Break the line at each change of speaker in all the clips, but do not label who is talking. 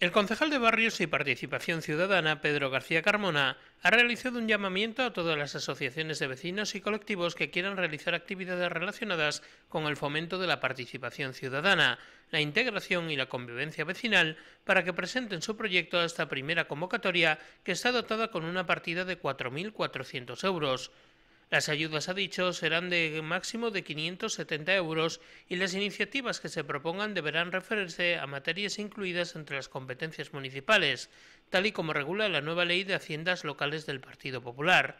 El concejal de Barrios y Participación Ciudadana, Pedro García Carmona, ha realizado un llamamiento a todas las asociaciones de vecinos y colectivos que quieran realizar actividades relacionadas con el fomento de la participación ciudadana, la integración y la convivencia vecinal para que presenten su proyecto a esta primera convocatoria que está dotada con una partida de 4.400 euros. Las ayudas a dicho serán de máximo de 570 euros y las iniciativas que se propongan deberán referirse a materias incluidas entre las competencias municipales, tal y como regula la nueva ley de haciendas locales del Partido Popular.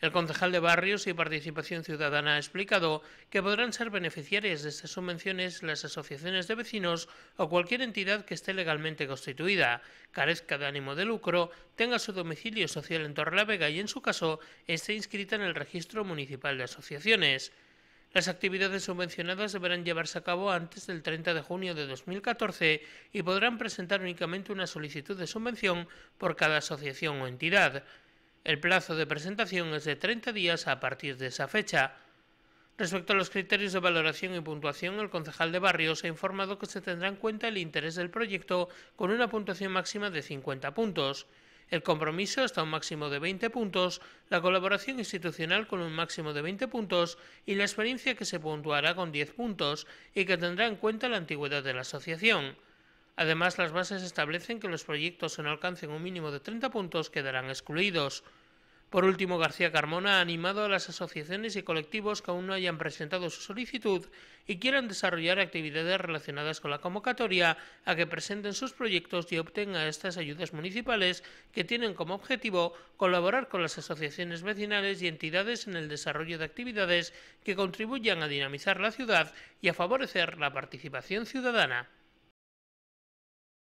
El concejal de Barrios y Participación Ciudadana ha explicado que podrán ser beneficiarias de estas subvenciones las asociaciones de vecinos o cualquier entidad que esté legalmente constituida, carezca de ánimo de lucro, tenga su domicilio social en Torrelavega y, en su caso, esté inscrita en el Registro Municipal de Asociaciones. Las actividades subvencionadas deberán llevarse a cabo antes del 30 de junio de 2014 y podrán presentar únicamente una solicitud de subvención por cada asociación o entidad. El plazo de presentación es de 30 días a partir de esa fecha. Respecto a los criterios de valoración y puntuación, el concejal de Barrios ha informado que se tendrá en cuenta el interés del proyecto con una puntuación máxima de 50 puntos, el compromiso hasta un máximo de 20 puntos, la colaboración institucional con un máximo de 20 puntos y la experiencia que se puntuará con 10 puntos y que tendrá en cuenta la antigüedad de la asociación. Además, las bases establecen que los proyectos que no alcancen un mínimo de 30 puntos quedarán excluidos. Por último, García Carmona ha animado a las asociaciones y colectivos que aún no hayan presentado su solicitud y quieran desarrollar actividades relacionadas con la convocatoria a que presenten sus proyectos y obtengan estas ayudas municipales que tienen como objetivo colaborar con las asociaciones vecinales y entidades en el desarrollo de actividades que contribuyan a dinamizar la ciudad y a favorecer la participación ciudadana.